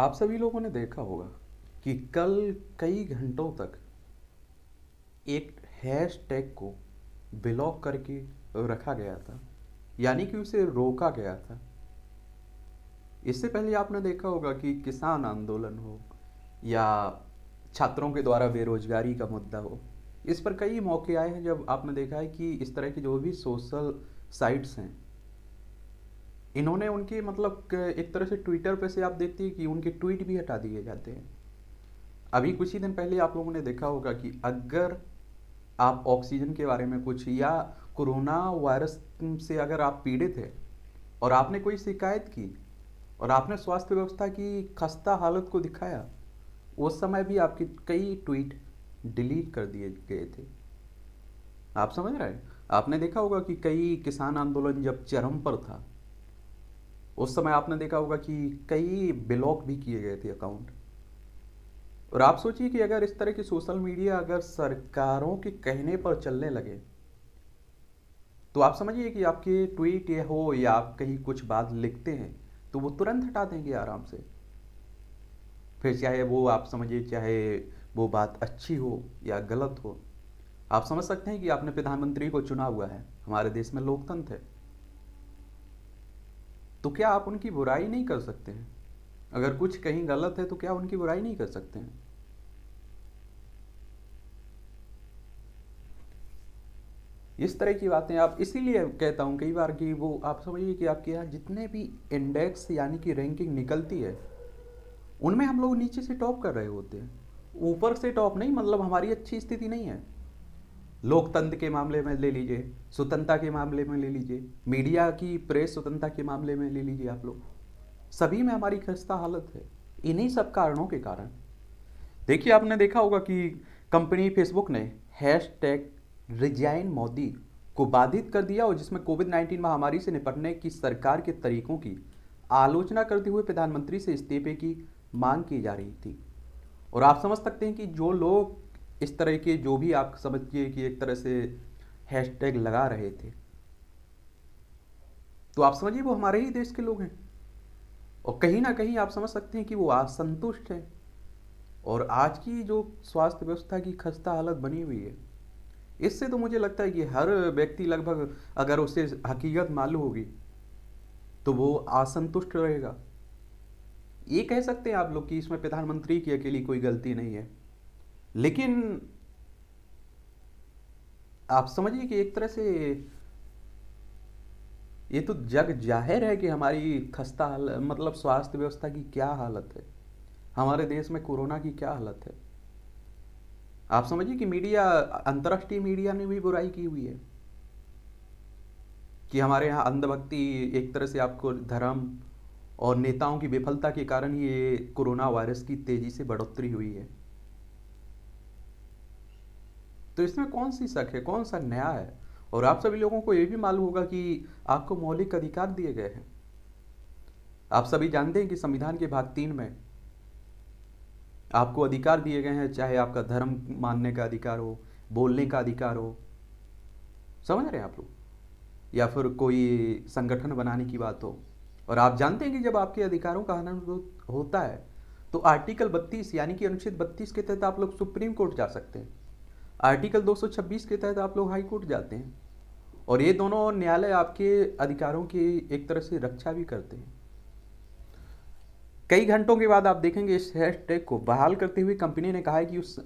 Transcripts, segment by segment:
आप सभी लोगों ने देखा होगा कि कल कई घंटों तक एक हैश टैग को ब्लॉक करके रखा गया था यानी कि उसे रोका गया था इससे पहले आपने देखा होगा कि किसान आंदोलन हो या छात्रों के द्वारा बेरोजगारी का मुद्दा हो इस पर कई मौके आए हैं जब आपने देखा है कि इस तरह के जो भी सोशल साइट्स हैं इन्होंने उनकी मतलब एक तरह से ट्विटर पे से आप देखते हैं कि उनके ट्वीट भी हटा दिए जाते हैं अभी कुछ ही दिन पहले आप लोगों ने देखा होगा कि अगर आप ऑक्सीजन के बारे में कुछ या कोरोना वायरस से अगर आप पीड़ित हैं और आपने कोई शिकायत की और आपने स्वास्थ्य व्यवस्था की खस्ता हालत को दिखाया उस समय भी आपके कई ट्वीट डिलीट कर दिए गए थे आप समझ रहे हैं आपने देखा होगा कि कई किसान आंदोलन जब चरम पर था उस समय आपने देखा होगा कि कई ब्लॉक भी किए गए थे अकाउंट और आप सोचिए कि अगर इस तरह की सोशल मीडिया अगर सरकारों के कहने पर चलने लगे तो आप समझिए कि आपके ट्वीट ये हो या आप कहीं कुछ बात लिखते हैं तो वो तुरंत हटा देंगे आराम से फिर चाहे वो आप समझिए चाहे वो बात अच्छी हो या गलत हो आप समझ सकते हैं कि आपने प्रधानमंत्री को चुना हुआ है हमारे देश में लोकतंत्र है तो क्या आप उनकी बुराई नहीं कर सकते हैं अगर कुछ कहीं गलत है तो क्या उनकी बुराई नहीं कर सकते हैं इस तरह की बातें आप इसीलिए कहता हूँ कई बार कि वो आप समझिए कि आपके यहाँ जितने भी इंडेक्स यानी कि रैंकिंग निकलती है उनमें हम लोग नीचे से टॉप कर रहे होते हैं ऊपर से टॉप नहीं मतलब हमारी अच्छी स्थिति नहीं है लोकतंत्र के मामले में ले लीजिए स्वतंत्रता के मामले में ले लीजिए मीडिया की प्रेस स्वतंत्रता के मामले में ले लीजिए आप लोग सभी में हमारी खस्ता हालत है इन्हीं सब कारणों के कारण देखिए आपने देखा होगा कि कंपनी फेसबुक ने हैश टैग रिजाइन मोदी को बाधित कर दिया और जिसमें कोविड 19 महामारी से निपटने की सरकार के तरीकों की आलोचना करते हुए प्रधानमंत्री से इस्तीफे की मांग की जा रही थी और आप समझ सकते हैं कि जो लोग इस तरह के जो भी आप समझिए कि एक तरह से हैशटैग लगा रहे थे तो आप समझिए वो हमारे ही देश के लोग हैं और कहीं ना कहीं आप समझ सकते हैं कि वो असंतुष्ट हैं और आज की जो स्वास्थ्य व्यवस्था की खस्ता हालत बनी हुई है इससे तो मुझे लगता है कि हर व्यक्ति लगभग अगर उसे हकीकत मालूम होगी तो वो असंतुष्ट रहेगा ये कह सकते हैं आप लोग कि इसमें प्रधानमंत्री की अकेली कोई गलती नहीं है लेकिन आप समझिए कि एक तरह से ये तो जग जाहिर है कि हमारी खस्ता हाल मतलब स्वास्थ्य व्यवस्था की क्या हालत है हमारे देश में कोरोना की क्या हालत है आप समझिए कि मीडिया अंतर्राष्ट्रीय मीडिया ने भी बुराई की हुई है कि हमारे यहाँ अंधभक्ति एक तरह से आपको धर्म और नेताओं की विफलता के कारण ये कोरोना वायरस की तेज़ी से बढ़ोतरी हुई है तो इसमें कौन सी शक है कौन सा न्याय है और आप सभी लोगों को ये भी मालूम होगा कि आपको मौलिक अधिकार दिए गए हैं आप सभी जानते हैं कि संविधान के भाग तीन में आपको अधिकार दिए गए हैं चाहे आपका धर्म मानने का अधिकार हो बोलने का अधिकार हो समझ रहे हैं आप लोग या फिर कोई संगठन बनाने की बात हो और आप जानते हैं कि जब आपके अधिकारों का हनन होता है तो आर्टिकल 32 यानी कि अनुच्छेद 32 के तहत आप लोग सुप्रीम कोर्ट जा सकते हैं आर्टिकल 226 के तहत आप लोग हाई कोर्ट जाते हैं और ये दोनों न्यायालय आपके अधिकारों की एक तरह से रक्षा भी करते हैं कई घंटों के बाद आप देखेंगे इस हैशटैग को बहाल करते हुए कंपनी ने कहा है कि उस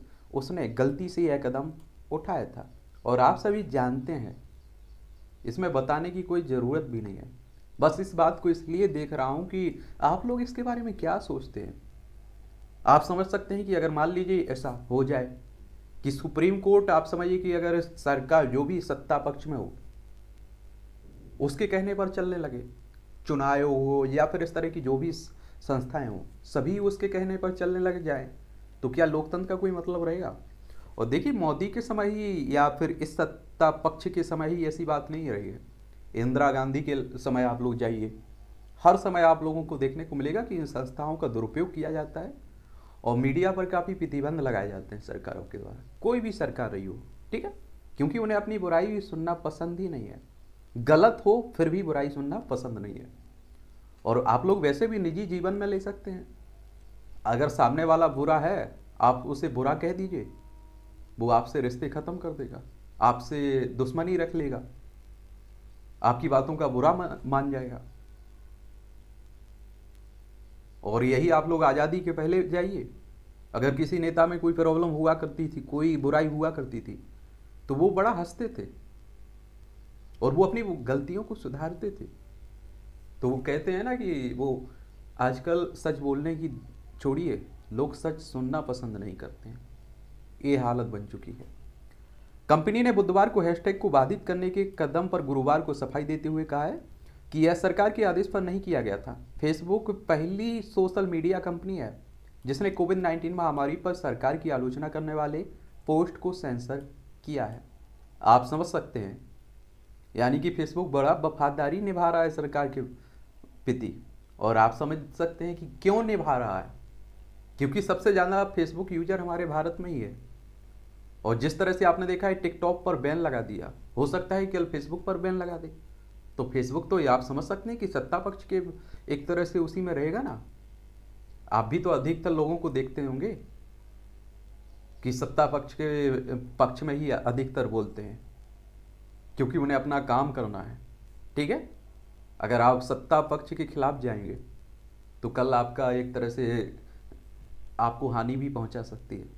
उसने गलती से यह कदम उठाया था और आप सभी जानते हैं इसमें बताने की कोई ज़रूरत भी नहीं है बस इस बात को इसलिए देख रहा हूँ कि आप लोग इसके बारे में क्या सोचते हैं आप समझ सकते हैं कि अगर मान लीजिए ऐसा हो जाए कि सुप्रीम कोर्ट आप समझिए कि अगर सरकार जो भी सत्ता पक्ष में हो उसके कहने पर चलने लगे चुनाव हो या फिर इस तरह की जो भी संस्थाएं हों सभी उसके कहने पर चलने लग जाए तो क्या लोकतंत्र का कोई मतलब रहेगा और देखिए मोदी के समय ही या फिर इस सत्ता पक्ष के समय ही ऐसी बात नहीं रही है इंदिरा गांधी के समय आप लोग जाइए हर समय आप लोगों को देखने को मिलेगा कि इन संस्थाओं का दुरुपयोग किया जाता है और मीडिया पर काफ़ी प्रतिबंध लगाए जाते हैं सरकारों के द्वारा कोई भी सरकार रही हो ठीक है क्योंकि उन्हें अपनी बुराई सुनना पसंद ही नहीं है गलत हो फिर भी बुराई सुनना पसंद नहीं है और आप लोग वैसे भी निजी जीवन में ले सकते हैं अगर सामने वाला बुरा है आप उसे बुरा कह दीजिए वो आपसे रिश्ते ख़त्म कर देगा आपसे दुश्मनी रख लेगा आपकी बातों का बुरा मान जाएगा और यही आप लोग आज़ादी के पहले जाइए अगर किसी नेता में कोई प्रॉब्लम हुआ करती थी कोई बुराई हुआ करती थी तो वो बड़ा हंसते थे और वो अपनी गलतियों को सुधारते थे तो वो कहते हैं ना कि वो आजकल सच बोलने की छोड़िए लोग सच सुनना पसंद नहीं करते हैं ये हालत बन चुकी है कंपनी ने बुधवार को हैशटैग को बाधित करने के कदम पर गुरुवार को सफाई देते हुए कहा है किया सरकार के आदेश पर नहीं किया गया था फेसबुक पहली सोशल मीडिया कंपनी है जिसने कोविड नाइन्टीन महामारी पर सरकार की आलोचना करने वाले पोस्ट को सेंसर किया है आप समझ सकते हैं यानी कि फेसबुक बड़ा वफादारी निभा रहा है सरकार के प्रति और आप समझ सकते हैं कि क्यों निभा रहा है क्योंकि सबसे ज़्यादा फेसबुक यूजर हमारे भारत में ही है और जिस तरह से आपने देखा है टिकटॉक पर बैन लगा दिया हो सकता है कि कल फेसबुक पर बैन लगा दे तो फेसबुक तो ये आप समझ सकते हैं कि सत्ता पक्ष के एक तरह से उसी में रहेगा ना आप भी तो अधिकतर लोगों को देखते होंगे कि सत्ता पक्ष के पक्ष में ही अधिकतर बोलते हैं क्योंकि उन्हें अपना काम करना है ठीक है अगर आप सत्ता पक्ष के खिलाफ जाएंगे तो कल आपका एक तरह से आपको हानि भी पहुंचा सकती है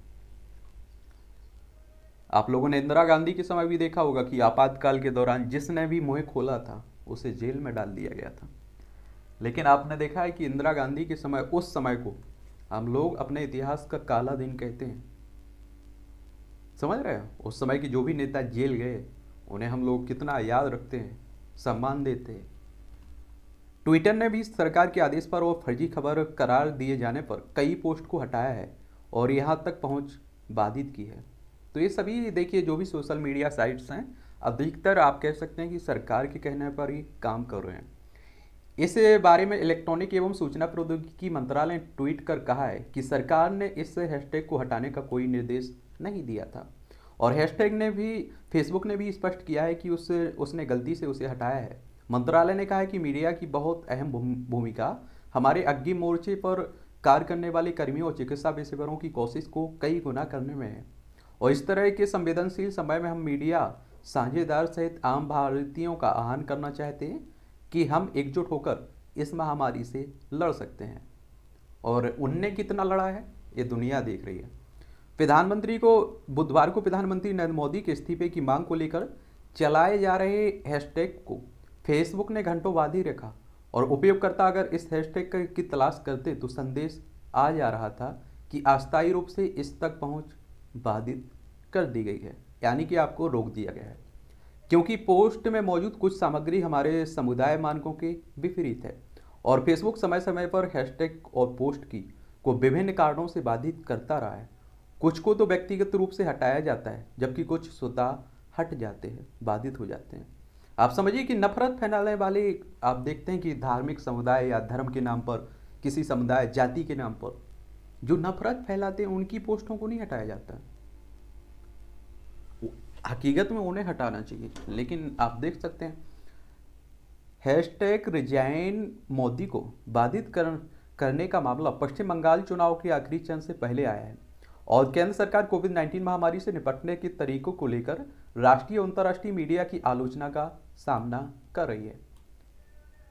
आप लोगों ने इंदिरा गांधी के समय भी देखा होगा कि आपातकाल के दौरान जिसने भी मुंह खोला था उसे जेल में डाल दिया गया था लेकिन आपने देखा है कि इंदिरा गांधी के समय उस समय को हम लोग अपने इतिहास का काला दिन कहते हैं समझ रहे हैं उस समय के जो भी नेता जेल गए उन्हें हम लोग कितना याद रखते हैं सम्मान देते हैं ट्विटर ने भी सरकार के आदेश पर और फर्जी खबर करार दिए जाने पर कई पोस्ट को हटाया है और यहाँ तक पहुँच बाधित की है तो ये सभी देखिए जो भी सोशल मीडिया साइट्स हैं अधिकतर आप कह सकते हैं कि सरकार के कहने पर ही काम कर रहे हैं इस बारे में इलेक्ट्रॉनिक एवं सूचना प्रौद्योगिकी मंत्रालय ने ट्वीट कर कहा है कि सरकार ने इस हैशटैग को हटाने का कोई निर्देश नहीं दिया था और हैशटैग ने भी फेसबुक ने भी स्पष्ट किया है कि उस उसने गलती से उसे हटाया है मंत्रालय ने कहा है कि मीडिया की बहुत अहम भूमिका हमारे अग्नि मोर्चे पर कार्य करने वाले कर्मियों और चिकित्सा पेशेवरों की कोशिश को कई गुना करने में है और इस तरह के संवेदनशील समय में हम मीडिया साझेदार सहित आम भारतीयों का आह्वान करना चाहते हैं कि हम एकजुट होकर इस महामारी से लड़ सकते हैं और उनने कितना लड़ा है ये दुनिया देख रही है प्रधानमंत्री को बुधवार को प्रधानमंत्री नरेंद्र मोदी के इस्तीफे की मांग को लेकर चलाए जा रहे हैशटैग को फेसबुक ने घंटों बाद ही रखा और उपयोगकर्ता अगर इस हैशटैग की तलाश करते तो संदेश आ जा रहा था कि अस्थायी रूप से इस तक पहुंच बाधित कर दी गई है यानी कि आपको रोक दिया गया है क्योंकि पोस्ट में मौजूद कुछ सामग्री हमारे समुदाय मानकों के विपरीत है और फेसबुक समय समय पर हैशटैग और पोस्ट की को विभिन्न कारणों से बाधित करता रहा है कुछ को तो व्यक्तिगत रूप से हटाया जाता है जबकि कुछ स्वतः हट जाते हैं बाधित हो जाते हैं आप समझिए कि नफरत फैलाने वाले आप देखते हैं कि धार्मिक समुदाय या धर्म के नाम पर किसी समुदाय जाति के नाम पर जो नफरत फैलाते हैं उनकी पोस्टों को नहीं हटाया जाता है हकीकत में उन्हें हटाना चाहिए लेकिन आप देख सकते हैं हैश टैग रिजाइन मोदी को बाधित कर, करने का मामला पश्चिम बंगाल चुनाव के आखिरी चरण से पहले आया है और केंद्र सरकार कोविड नाइन्टीन महामारी से निपटने के तरीकों को लेकर राष्ट्रीय और अंतर्राष्ट्रीय मीडिया की आलोचना का सामना कर रही है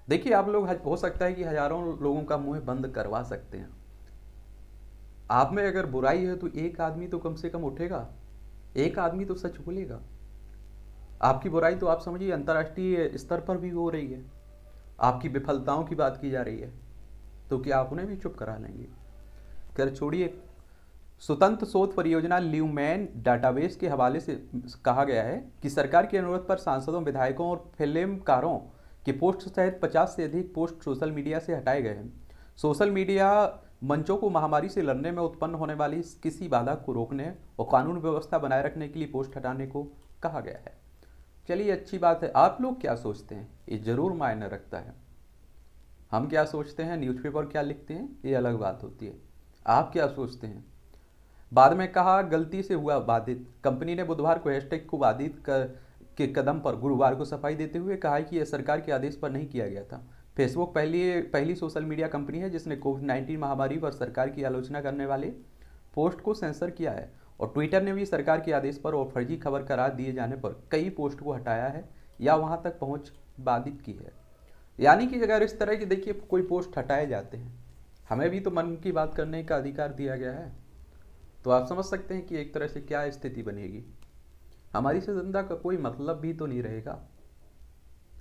देखिए आप लोग हो सकता है कि हजारों लोगों का मुंह बंद करवा सकते हैं आप में अगर बुराई है तो एक आदमी तो कम से कम उठेगा एक आदमी तो सच बोलेगा आपकी बुराई तो आप समझिए अंतर्राष्ट्रीय स्तर पर भी हो रही है आपकी विफलताओं की बात की जा रही है तो क्या आप उन्हें भी चुप करा लेंगे खैर छोड़िए स्वतंत्र शोध परियोजना ल्यूमैन डाटाबेस के हवाले से कहा गया है कि सरकार के अनुरोध पर सांसदों विधायकों और फिल्मकारों के पोस्ट सहित 50 से अधिक पोस्ट सोशल मीडिया से हटाए गए हैं सोशल मीडिया मंचों को महामारी से लड़ने में उत्पन्न होने वाली किसी बाधा को रोकने और कानून व्यवस्था बनाए रखने के लिए पोस्ट हटाने को कहा गया है चलिए अच्छी बात है आप लोग क्या सोचते हैं ये ज़रूर मायने रखता है हम क्या सोचते हैं न्यूज़पेपर क्या लिखते हैं ये अलग बात होती है आप क्या सोचते हैं बाद में कहा गलती से हुआ बाधित कंपनी ने बुधवार को हैशटैग को बाधित कर के कदम पर गुरुवार को सफाई देते हुए कहा कि यह सरकार के आदेश पर नहीं किया गया था फेसबुक पहली पहली सोशल मीडिया कंपनी है जिसने कोविड नाइन्टीन महामारी पर सरकार की आलोचना करने वाले पोस्ट को सेंसर किया है और ट्विटर ने भी सरकार के आदेश पर और फर्जी खबर करार दिए जाने पर कई पोस्ट को हटाया है या वहाँ तक पहुँच बाधित की है यानी कि अगर इस तरह की देखिए कोई पोस्ट हटाए जाते हैं हमें भी तो मन की बात करने का अधिकार दिया गया है तो आप समझ सकते हैं कि एक तरह से क्या स्थिति बनेगी हमारी स्वतंत्रता का कोई मतलब भी तो नहीं रहेगा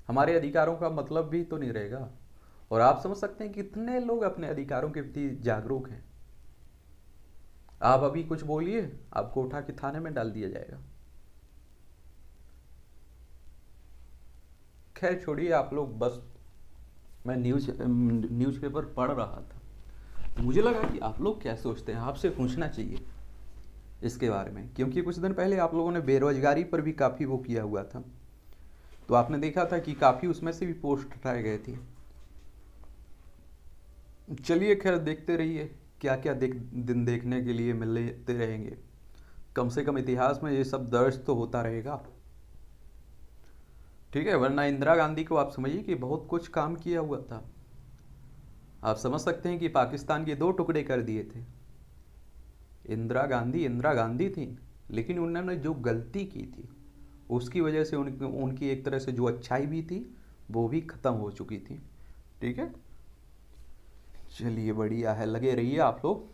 हमारे अधिकारों का मतलब भी तो नहीं रहेगा और आप समझ सकते हैं कितने लोग अपने अधिकारों के प्रति जागरूक हैं आप अभी कुछ बोलिए आपको उठा के थाने में डाल दिया जाएगा खैर छोड़िए आप लोग बस मैं न्यूज न्यूज़पेपर पढ़ रहा था तो मुझे लगा कि आप लोग क्या सोचते हैं आपसे पूछना चाहिए इसके बारे में क्योंकि कुछ दिन पहले आप लोगों ने बेरोजगारी पर भी काफ़ी वो किया हुआ था तो आपने देखा था कि काफ़ी उसमें से भी पोस्ट हटाए गए थे चलिए खैर देखते रहिए क्या क्या देख दिन देखने के लिए मिलते रहेंगे कम से कम इतिहास में ये सब दर्ज तो होता रहेगा ठीक है वरना इंदिरा गांधी को आप समझिए कि बहुत कुछ काम किया हुआ था आप समझ सकते हैं कि पाकिस्तान के दो टुकड़े कर दिए थे इंदिरा गांधी इंदिरा गांधी थी लेकिन उन्होंने जो गलती की थी उसकी वजह से उनकी उनकी एक तरह से जो अच्छाई भी थी वो भी ख़त्म हो चुकी थी ठीक है चलिए बढ़िया है लगे रहिए आप लोग